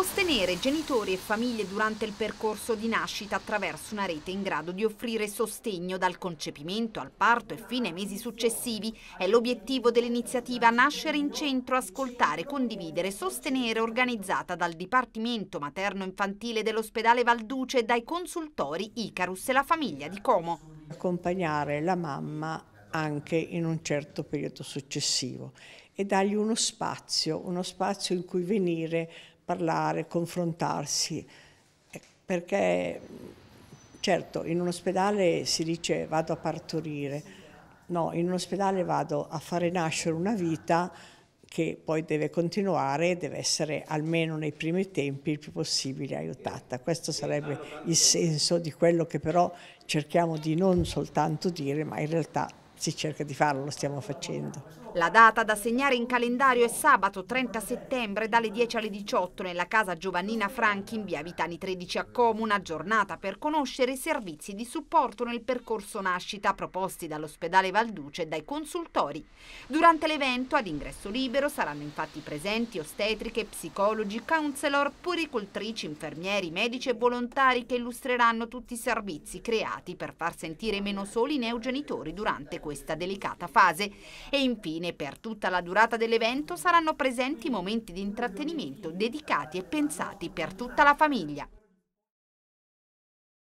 Sostenere genitori e famiglie durante il percorso di nascita attraverso una rete in grado di offrire sostegno dal concepimento al parto e fine ai mesi successivi è l'obiettivo dell'iniziativa Nascere in Centro, Ascoltare, Condividere, Sostenere organizzata dal Dipartimento Materno-Infantile dell'Ospedale Valduce e dai consultori Icarus e la famiglia di Como. Accompagnare la mamma anche in un certo periodo successivo e dargli uno spazio, uno spazio in cui venire parlare, confrontarsi, eh, perché certo in un ospedale si dice vado a partorire, no, in un ospedale vado a fare nascere una vita che poi deve continuare e deve essere almeno nei primi tempi il più possibile aiutata. Questo sarebbe il senso di quello che però cerchiamo di non soltanto dire, ma in realtà si cerca di farlo, lo stiamo facendo. La data da segnare in calendario è sabato 30 settembre dalle 10 alle 18 nella casa Giovannina Franchi in via Vitani 13 a Como, una giornata per conoscere i servizi di supporto nel percorso nascita proposti dall'ospedale Valduce e dai consultori. Durante l'evento ad ingresso libero saranno infatti presenti ostetriche, psicologi, counselor, puricultrici, infermieri, medici e volontari che illustreranno tutti i servizi creati per far sentire meno soli i neogenitori durante questo questa delicata fase. E infine, per tutta la durata dell'evento saranno presenti momenti di intrattenimento dedicati e pensati per tutta la famiglia.